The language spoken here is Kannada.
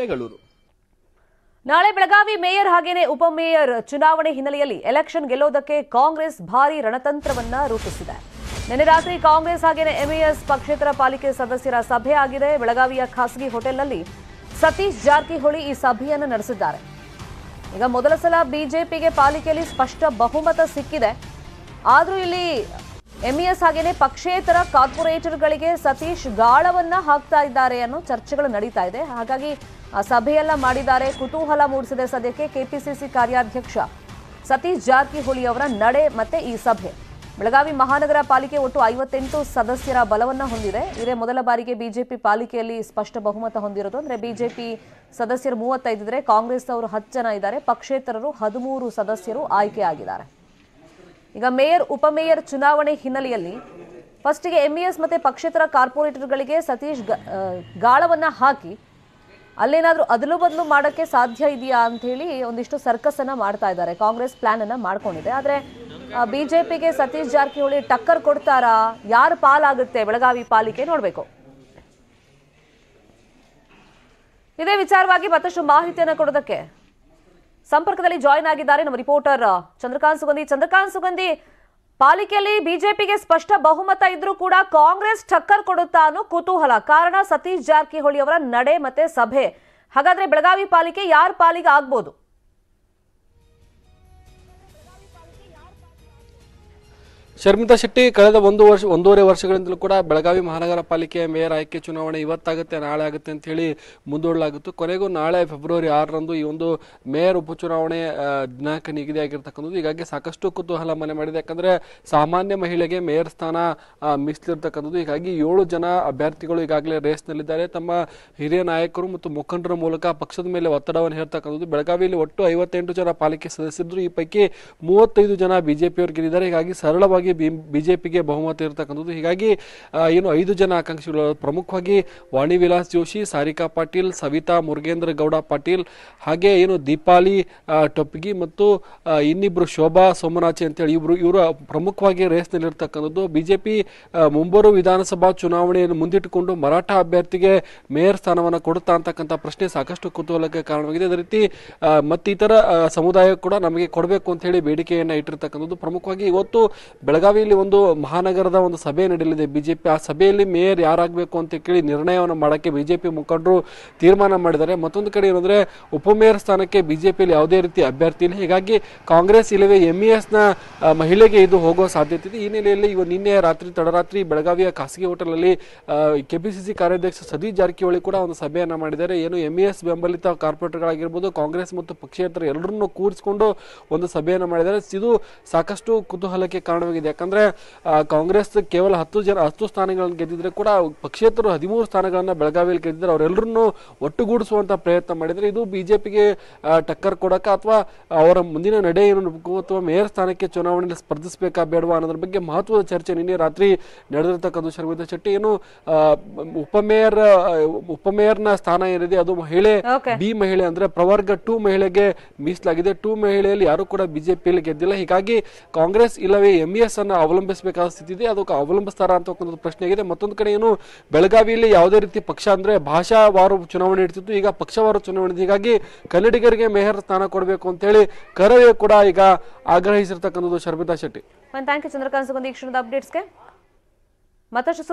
ಬೆಂಗಳೂರು ನಾಳೆ ಬೆಳಗಾವಿ ಮೇಯರ್ ಹಾಗೇನೆ ಉಪಮೇಯರ್ ಚುನಾವಣೆ ಹಿನ್ನೆಲೆಯಲ್ಲಿ ಎಲೆಕ್ಷನ್ ಗೆಲ್ಲೋದಕ್ಕೆ ಕಾಂಗ್ರೆಸ್ ಭಾರಿ ರಣತಂತ್ರವನ್ನ ರೂಪಿಸಿದೆ ನಿನ್ನೆ ರಾತ್ರಿ ಕಾಂಗ್ರೆಸ್ ಹಾಗೇನೆ ಎಂಇಎಸ್ ಪಕ್ಷೇತರ ಪಾಲಿಕೆ ಸದಸ್ಯರ ಸಭೆ ಆಗಿದೆ ಬೆಳಗಾವಿಯ ಖಾಸಗಿ ಹೋಟೆಲ್ನಲ್ಲಿ ಸತೀಶ್ ಜಾರಕಿಹೊಳಿ ಈ ಸಭೆಯನ್ನು ನಡೆಸಿದ್ದಾರೆ ಈಗ ಮೊದಲ ಸಲ ಬಿಜೆಪಿಗೆ ಪಾಲಿಕೆಯಲ್ಲಿ ಸ್ಪಷ್ಟ ಬಹುಮತ ಸಿಕ್ಕಿದೆ ಆದರೂ ಇಲ್ಲಿ ಎಂಇಎಸ್ ಹಾಗೇನೆ ಪಕ್ಷೇತರ ಕಾರ್ಪೊರೇಟರ್ಗಳಿಗೆ ಸತೀಶ್ ಗಾಳವನ್ನ ಹಾಕ್ತಾ ಇದ್ದಾರೆ ಅನ್ನೋ ಚರ್ಚೆಗಳು ನಡೀತಾ ಇದೆ ಹಾಗಾಗಿ ಸಭೆಯೆಲ್ಲ ಮಾಡಿದ್ದಾರೆ ಕುತೂಹಲ ಮೂಡಿಸಿದೆ ಸದ್ಯಕ್ಕೆ ಕೆಪಿಸಿಸಿ ಕಾರ್ಯಾಧ್ಯಕ್ಷ ಸತೀಶ್ ಜಾರಕಿಹೊಳಿ ಅವರ ನಡೆ ಮತ್ತೆ ಈ ಸಭೆ ಬೆಳಗಾವಿ ಮಹಾನಗರ ಪಾಲಿಕೆ ಒಟ್ಟು ಐವತ್ತೆಂಟು ಸದಸ್ಯರ ಬಲವನ್ನ ಹೊಂದಿದೆ ಇದೇ ಮೊದಲ ಬಾರಿಗೆ ಬಿಜೆಪಿ ಪಾಲಿಕೆಯಲ್ಲಿ ಸ್ಪಷ್ಟ ಬಹುಮತ ಹೊಂದಿರೋದು ಅಂದ್ರೆ ಬಿಜೆಪಿ ಸದಸ್ಯರು ಮೂವತ್ತೈದಿದ್ರೆ ಕಾಂಗ್ರೆಸ್ ಅವರು ಹತ್ತು ಜನ ಇದ್ದಾರೆ ಪಕ್ಷೇತರರು ಹದಿಮೂರು ಸದಸ್ಯರು ಆಯ್ಕೆಯಾಗಿದ್ದಾರೆ ಈಗ ಮೇಯರ್ ಉಪಮೇಯರ್ ಚುನಾವಣೆ ಹಿನ್ನೆಲೆಯಲ್ಲಿ ಫಸ್ಟಿಗೆ ಎಂಇಎಸ್ e ಮತ್ತೆ ಪಕ್ಷೇತರ ಗಳಿಗೆ ಸತೀಶ್ ಗಾಳವನ್ನ ಹಾಕಿ ಅಲ್ಲೇನಾದ್ರೂ ಅದಲು ಬದಲು ಮಾಡೋಕ್ಕೆ ಸಾಧ್ಯ ಇದೆಯಾ ಅಂತ ಹೇಳಿ ಒಂದಿಷ್ಟು ಸರ್ಕಸ್ ಅನ್ನ ಮಾಡ್ತಾ ಇದ್ದಾರೆ ಕಾಂಗ್ರೆಸ್ ಅನ್ನ ಮಾಡ್ಕೊಂಡಿದೆ ಆದ್ರೆ ಬಿಜೆಪಿಗೆ ಸತೀಶ್ ಜಾರಕಿಹೊಳಿ ಟಕ್ಕರ್ ಕೊಡ್ತಾರಾ ಯಾರು ಪಾಲಾಗುತ್ತೆ ಬೆಳಗಾವಿ ಪಾಲಿಕೆ ನೋಡ್ಬೇಕು ಇದೇ ವಿಚಾರವಾಗಿ ಮತ್ತಷ್ಟು ಮಾಹಿತಿಯನ್ನು ಕೊಡೋದಕ್ಕೆ ಸಂಪರ್ಕದಲ್ಲಿ ಜಾಯಿನ್ ಆಗಿದ್ದಾರೆ ನಮ್ಮ ರಿಪೋರ್ಟರ್ ಚಂದ್ರಕಾಂತ್ ಸುಗಂಧಿ ಚಂದ್ರಕಾಂತ್ ಸುಗಂಧಿ ಪಾಲಿಕೆಯಲ್ಲಿ ಬಿಜೆಪಿಗೆ ಸ್ಪಷ್ಟ ಬಹುಮತ ಇದ್ರೂ ಕೂಡ ಕಾಂಗ್ರೆಸ್ ಟಕ್ಕರ್ ಕೊಡುತ್ತಾ ಅನ್ನೋ ಕುತೂಹಲ ಕಾರಣ ಸತೀಶ್ ಜಾರಕಿಹೊಳಿ ಅವರ ನಡೆ ಮತ್ತೆ ಸಭೆ ಹಾಗಾದ್ರೆ ಬೆಳಗಾವಿ ಪಾಲಿಕೆ ಯಾರ ಪಾಲಿಗೆ ಆಗ್ಬೋದು ಶರ್ಮಿತಾ ಶೆಟ್ಟಿ ಕಳೆದ ಒಂದು ವರ್ಷ ಒಂದೂವರೆ ವರ್ಷಗಳಿಂದಲೂ ಕೂಡ ಬೆಳಗಾವಿ ಮಹಾನಗರ ಪಾಲಿಕೆಯ ಮೇಯರ್ ಆಯ್ಕೆ ಚುನಾವಣೆ ಇವತ್ತಾಗುತ್ತೆ ನಾಳೆ ಆಗುತ್ತೆ ಅಂತ ಹೇಳಿ ಮುಂದೂಡಲಾಗುತ್ತೆ ಕೊನೆಗೂ ನಾಳೆ ಫೆಬ್ರವರಿ ಆರರಂದು ಈ ಒಂದು ಮೇಯರ್ ಉಪಚುನಾವಣೆ ದಿನಾಂಕ ನಿಗದಿಯಾಗಿರ್ತಕ್ಕಂಥದ್ದು ಹೀಗಾಗಿ ಸಾಕಷ್ಟು ಕುತೂಹಲ ಮನೆ ಮಾಡಿದೆ ಯಾಕಂದ್ರೆ ಸಾಮಾನ್ಯ ಮಹಿಳೆಗೆ ಮೇಯರ್ ಸ್ಥಾನ ಮೀಸಲಿರ್ತಕ್ಕಂಥದ್ದು ಹೀಗಾಗಿ ಏಳು ಜನ ಅಭ್ಯರ್ಥಿಗಳು ಈಗಾಗಲೇ ರೇಸ್ನಲ್ಲಿದ್ದಾರೆ ತಮ್ಮ ಹಿರಿಯ ನಾಯಕರು ಮತ್ತು ಮುಖಂಡರ ಮೂಲಕ ಪಕ್ಷದ ಮೇಲೆ ಒತ್ತಡವನ್ನು ಹೇಳ್ತಕ್ಕಂಥದ್ದು ಬೆಳಗಾವಿಯಲ್ಲಿ ಒಟ್ಟು ಐವತ್ತೆಂಟು ಜನ ಪಾಲಿಕೆ ಸದಸ್ಯರಿದ್ದರು ಈ ಪೈಕಿ ಮೂವತ್ತೈದು ಜನ ಬಿಜೆಪಿಯವರಿಗಿದ್ದಾರೆ ಹೀಗಾಗಿ ಸರಳವಾಗಿ ಬಿಜೆಪಿಗೆ ಬಹುಮತ ಇರತಕ್ಕಂಥದ್ದು ಹೀಗಾಗಿ ಏನು ಐದು ಜನ ಆಕಾಂಕ್ಷಿಗಳು ಪ್ರಮುಖವಾಗಿ ವಾಣಿ ವಿಲಾಸ್ ಜೋಶಿ ಸಾರಿಕಾ ಪಾಟೀಲ್ ಸವಿತಾ ಮುರುಗೇಂದ್ರ ಗೌಡ ಪಾಟೀಲ್ ಹಾಗೆ ಏನು ದೀಪಾಲಿ ಟೊಪ್ಪಿಗಿ ಮತ್ತು ಇನ್ನಿಬ್ರು ಶೋಭಾ ಸೋಮನಾಚಿ ಅಂತೇಳಿ ಇವರು ಇವರು ಪ್ರಮುಖವಾಗಿ ರೇಸ್ನಲ್ಲಿರ್ತಕ್ಕಂಥದ್ದು ಬಿಜೆಪಿ ಮುಂಬರುವ ವಿಧಾನಸಭಾ ಚುನಾವಣೆಯನ್ನು ಮುಂದಿಟ್ಟುಕೊಂಡು ಮರಾಠ ಅಭ್ಯರ್ಥಿಗೆ ಮೇಯರ್ ಸ್ಥಾನವನ್ನು ಕೊಡುತ್ತಾ ಅಂತಕ್ಕಂಥ ಪ್ರಶ್ನೆ ಸಾಕಷ್ಟು ಕುತೂಹಲಕ್ಕೆ ಕಾರಣವಾಗಿದೆ ಅದೇ ರೀತಿ ಮತ್ತಿತರ ಸಮುದಾಯ ಕೂಡ ನಮಗೆ ಕೊಡಬೇಕು ಅಂತ ಹೇಳಿ ಬೇಡಿಕೆಯನ್ನು ಇಟ್ಟಿರ್ತಕ್ಕಂಥದ್ದು ಪ್ರಮುಖವಾಗಿ ಇವತ್ತು ಬೆಳಗಾವಿ ಬೆಳಗಾವಿಯಲ್ಲಿ ಒಂದು ಮಹಾನಗರದ ಒಂದು ಸಭೆ ನಡೆಯಲಿದೆ ಬಿಜೆಪಿ ಆ ಸಭೆಯಲ್ಲಿ ಮೇಯರ್ ಯಾರಾಗಬೇಕು ಅಂತ ಕೇಳಿ ನಿರ್ಣಯವನ್ನು ಮಾಡೋಕ್ಕೆ ಬಿಜೆಪಿ ಮುಖಂಡರು ತೀರ್ಮಾನ ಮಾಡಿದ್ದಾರೆ ಮತ್ತೊಂದು ಕಡೆ ಏನಂದರೆ ಉಪಮೇಯರ್ ಸ್ಥಾನಕ್ಕೆ ಬಿಜೆಪಿಯಲ್ಲಿ ಯಾವುದೇ ರೀತಿ ಅಭ್ಯರ್ಥಿ ಇಲ್ಲ ಹೀಗಾಗಿ ಕಾಂಗ್ರೆಸ್ ಇಲ್ಲವೇ e ನ ಮಹಿಳೆಗೆ ಇದು ಹೋಗೋ ಸಾಧ್ಯತೆ ಇದೆ ಈ ನೆಲೆಯಲ್ಲಿ ಇವ ನಿನ್ನೆ ರಾತ್ರಿ ತಡರಾತ್ರಿ ಬೆಳಗಾವಿಯ ಖಾಸಗಿ ಹೋಟೆಲಲ್ಲಿ ಕೆಪಿಸಿಸಿ ಕಾರ್ಯಾಧ್ಯಕ್ಷ ಸತೀಶ್ ಜಾರಕಿಹೊಳಿ ಕೂಡ ಒಂದು ಸಭೆಯನ್ನು ಮಾಡಿದ್ದಾರೆ ಏನು ಎಸ್ e ಬೆಂಬಲಿತ ಕಾರ್ಪೊರೇಟರ್ಗಳಾಗಿರ್ಬೋದು ಕಾಂಗ್ರೆಸ್ ಮತ್ತು ಪಕ್ಷೇತರ ಎಲ್ಲರನ್ನೂ ಕೂರಿಸಿಕೊಂಡು ಒಂದು ಸಭೆಯನ್ನು ಮಾಡಿದ್ದಾರೆ ಇದು ಸಾಕಷ್ಟು ಕುತೂಹಲಕ್ಕೆ ಕಾರಣವಾಗಿದೆ ಯಾಕಂದ್ರೆ ಕಾಂಗ್ರೆಸ್ ಕೇವಲ ಹತ್ತು ಜನ ಹತ್ತು ಸ್ಥಾನಗಳನ್ನು ಗೆದ್ದಿದ್ರೆ ಕೂಡ ಪಕ್ಷೇತರ ಹದಿಮೂರು ಸ್ಥಾನಗಳನ್ನು ಬೆಳಗಾವಿಯಲ್ಲಿ ಗೆದ್ದಿದ್ರೆ ಅವರೆಲ್ಲರನ್ನು ಒಟ್ಟುಗೂಡಿಸುವಂತ ಪ್ರಯತ್ನ ಮಾಡಿದ್ರೆ ಇದು ಬಿಜೆಪಿಗೆ ಟಕ್ಕರ್ ಕೊಡಕ ಅಥವಾ ಅವರ ಮುಂದಿನ ನಡೆ ಏನು ಅಥವಾ ಮೇಯರ್ ಸ್ಥಾನಕ್ಕೆ ಚುನಾವಣೆಯಲ್ಲಿ ಸ್ಪರ್ಧಿಸಬೇಕಾ ಬೇಡವಾ ಅನ್ನೋದ್ರ ಬಗ್ಗೆ ಮಹತ್ವದ ಚರ್ಚೆ ನಿನ್ನೆ ರಾತ್ರಿ ನಡೆದಿರತಕ್ಕಂಥ ಶರ್ಮಿತ ಶೆಟ್ಟಿ ಏನು ಉಪಮೇಯರ್ ಉಪಮೇಯರ್ನ ಸ್ಥಾನ ಏನಿದೆ ಅದು ಮಹಿಳೆ ಬಿ ಮಹಿಳೆ ಅಂದ್ರೆ ಪ್ರವರ್ಗ ಟು ಮಹಿಳೆಗೆ ಮೀಸಲಾಗಿದೆ ಟೂ ಮಹಿಳೆಯಲ್ಲಿ ಯಾರು ಕೂಡ ಬಿಜೆಪಿಯಲ್ಲಿ ಗೆದ್ದಿಲ್ಲ ಹೀಗಾಗಿ ಕಾಂಗ್ರೆಸ್ ಇಲ್ಲವೇ ಎಂಇಎಸ್ ಅವಲಂಬಿಸಬೇಕಾದ ಸ್ಥಿತಿ ಇದೆ ಅದಕ್ಕೆ ಅವಲಂಬಿಸ್ತಾರಾ ಅಂತಕ್ಕಂಥದ್ದು ಪ್ರಶ್ನೆ ಆಗಿದೆ ಮತ್ತೊಂದು ಕಡೆ ಏನು ಬೆಳಗಾವಿಯಲ್ಲಿ ಯಾವುದೇ ರೀತಿ ಪಕ್ಷ ಅಂದ್ರೆ ಭಾಷಾವಾರು ಚುನಾವಣೆ ಇಡ್ತಿತ್ತು ಈಗ ಪಕ್ಷವಾರು ಚುನಾವಣೆ ಹೀಗಾಗಿ ಕನ್ನಡಿಗರಿಗೆ ಮೇಹರ್ ಸ್ಥಾನ ಕೊಡಬೇಕು ಹೇಳಿ ಕರವೇ ಕೂಡ ಈಗ ಆಗ್ರಹಿಸಿರ್ತಕ್ಕಂಥದ್ದು ಶರ್ಮಿತಾ ಶೆಟ್ಟಿ ಚಂದ್ರಕಾಂತ್ ಈ ಅಪ್ಡೇಟ್ಸ್ಗೆ ಮತ್ತಷ್ಟು